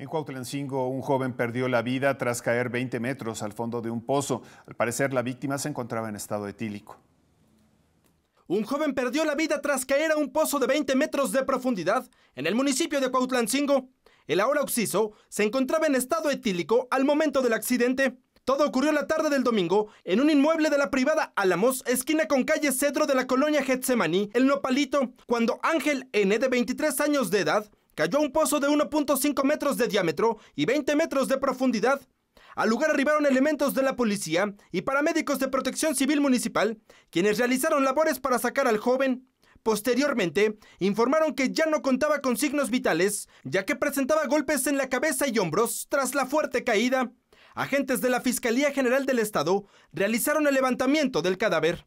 En Cuautlancingo, un joven perdió la vida tras caer 20 metros al fondo de un pozo. Al parecer, la víctima se encontraba en estado etílico. Un joven perdió la vida tras caer a un pozo de 20 metros de profundidad en el municipio de Cuautlancingo. El ahora occiso se encontraba en estado etílico al momento del accidente. Todo ocurrió la tarde del domingo en un inmueble de la privada Álamos, esquina con calle Cedro de la colonia Getsemaní, el Nopalito, cuando Ángel N., de 23 años de edad, cayó un pozo de 1.5 metros de diámetro y 20 metros de profundidad. Al lugar arribaron elementos de la policía y paramédicos de protección civil municipal, quienes realizaron labores para sacar al joven. Posteriormente, informaron que ya no contaba con signos vitales, ya que presentaba golpes en la cabeza y hombros tras la fuerte caída. Agentes de la Fiscalía General del Estado realizaron el levantamiento del cadáver.